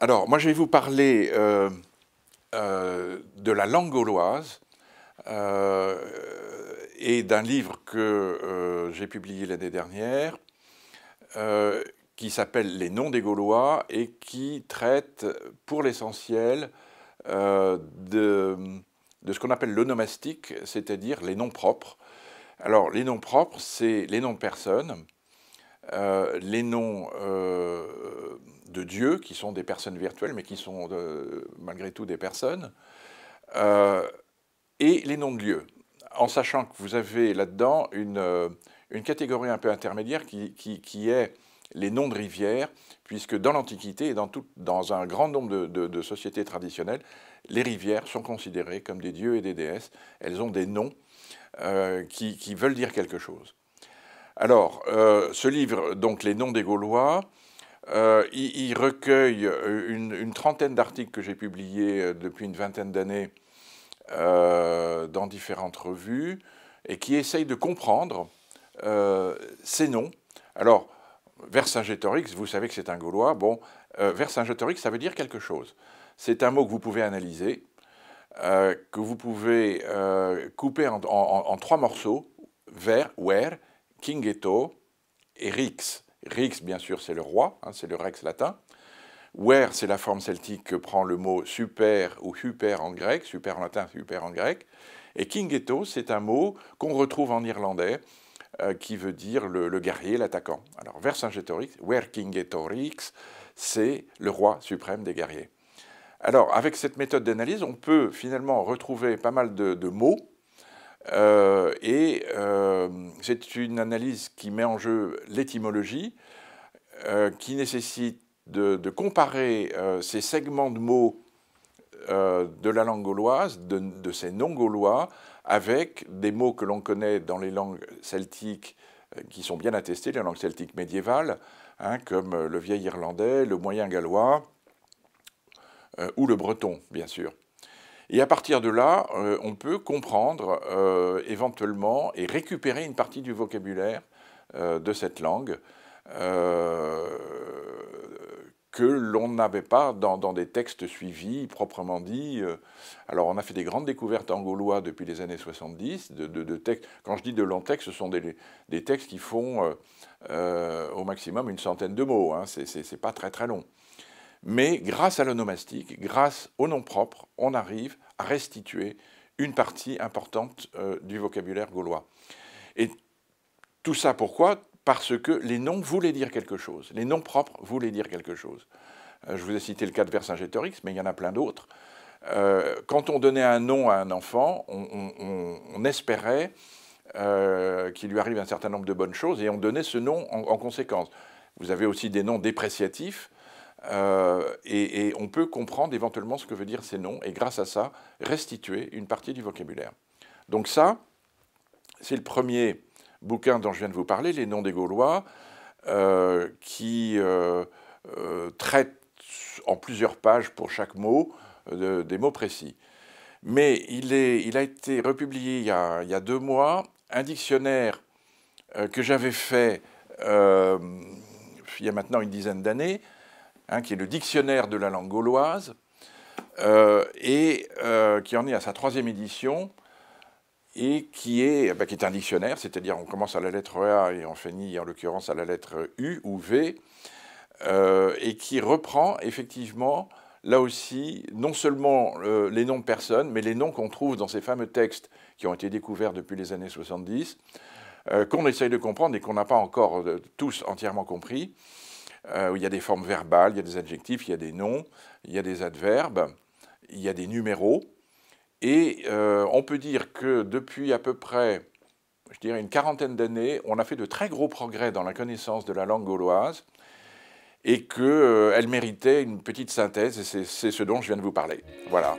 Alors, moi, je vais vous parler euh, euh, de la langue gauloise euh, et d'un livre que j'ai publié l'année dernière qui s'appelle Les noms des Gaulois et qui traite pour l'essentiel de, de, ce qu'on appelle l'onomastique, c'est-à-dire les noms propres. Alors, les noms propres, c'est les noms de personnes euh, les noms euh, de dieux, qui sont des personnes virtuelles, mais qui sont euh, malgré tout des personnes, et les noms de lieux, en sachant que vous avez là-dedans une, catégorie un peu intermédiaire qui, est les noms de rivières, puisque dans l'Antiquité et dans, un grand nombre de, sociétés traditionnelles, les rivières sont considérées comme des dieux et des déesses. Elles ont des noms qui veulent dire quelque chose. Alors, euh, ce livre, donc Les noms des Gaulois, euh, il, recueille euh, une, trentaine d'articles que j'ai publiés depuis une vingtaine d'années dans différentes revues et qui essayent de comprendre ces noms. Alors, Vercingétorix, vous savez que c'est un Gaulois. Bon, Vercingétorix, ça veut dire quelque chose. C'est un mot que vous pouvez analyser, que vous pouvez couper en, trois morceaux, vers, where, Kingeto et Rix. Rix, bien sûr, c'est le roi, hein, c'est le rex latin. Where, c'est la forme celtique que prend le mot super ou hyper en grec, super en latin, super en grec. Et Kingeto, c'est un mot qu'on retrouve en irlandais euh, qui veut dire le, guerrier, l'attaquant. Alors, versingetorix »,« Where Rix c'est le roi suprême des guerriers. Alors, avec cette méthode d'analyse, on peut finalement retrouver pas mal de mots euh, et euh, c'est une analyse qui met en jeu l'étymologie, euh, qui nécessite de, comparer ces segments de mots de la langue gauloise, de, ces noms gaulois avec des mots que l'on connaît dans les langues celtiques qui sont bien attestées, les langues celtiques médiévales, hein, comme le vieil irlandais, le moyen gallois ou le breton, bien sûr. Et à partir de là, euh, on peut comprendre euh, éventuellement et récupérer une partie du vocabulaire euh, de cette langue que l'on n'avait pas dans, des textes suivis, proprement dit. Alors on a fait des grandes découvertes en gaulois depuis les années 70, de, quand je dis de longs textes, ce sont des, textes qui font au maximum une centaine de mots, hein. c'est pas très très long. Mais grâce à l'onomastique, grâce au nom propre, on arrive à restituer une partie importante euh, du vocabulaire gaulois. Et tout ça pourquoi Parce que les noms voulaient dire quelque chose. Les noms propres voulaient dire quelque chose. Euh, je vous ai cité le cas de Vercingétorix, mais il y en a plein d'autres. Euh, quand on donnait un nom à un enfant, on, espérait qu'il lui arrive un certain nombre de bonnes choses et on donnait ce nom en conséquence. Vous avez aussi des noms dépréciatifs euh, et, on peut comprendre éventuellement ce que veut dire ces noms, et grâce à ça, restituer une partie du vocabulaire. Donc ça, c'est le premier bouquin dont je viens de vous parler, Les noms des Gaulois, euh, qui euh, traite en plusieurs pages pour chaque mot des mots précis. Mais il, a été republié il y a, deux mois, un dictionnaire que j'avais fait il y a maintenant une dizaine d'années, Hein, qui est le dictionnaire de la langue gauloise, euh, et euh, qui en est à sa troisième édition, et eh ben, qui est, un dictionnaire, c'est-à-dire on commence à la lettre A et on finit en l'occurrence à la lettre U ou V, euh, et qui reprend effectivement là aussi, non seulement les noms de personnes, mais les noms qu'on trouve dans ces fameux textes qui ont été découverts depuis les années 70, qu'on essaye de comprendre et qu'on n'a pas encore tous entièrement compris. Euh, il y a des formes verbales, il y a des adjectifs, il y a des noms, il y a des adverbes, il y a des numéros. Et euh, on peut dire que depuis à peu près, je dirais, une quarantaine d'années, on a fait de très gros progrès dans la connaissance de la langue gauloise et qu'elle euh, méritait une petite synthèse, et c'est ce dont je viens de vous parler. Voilà.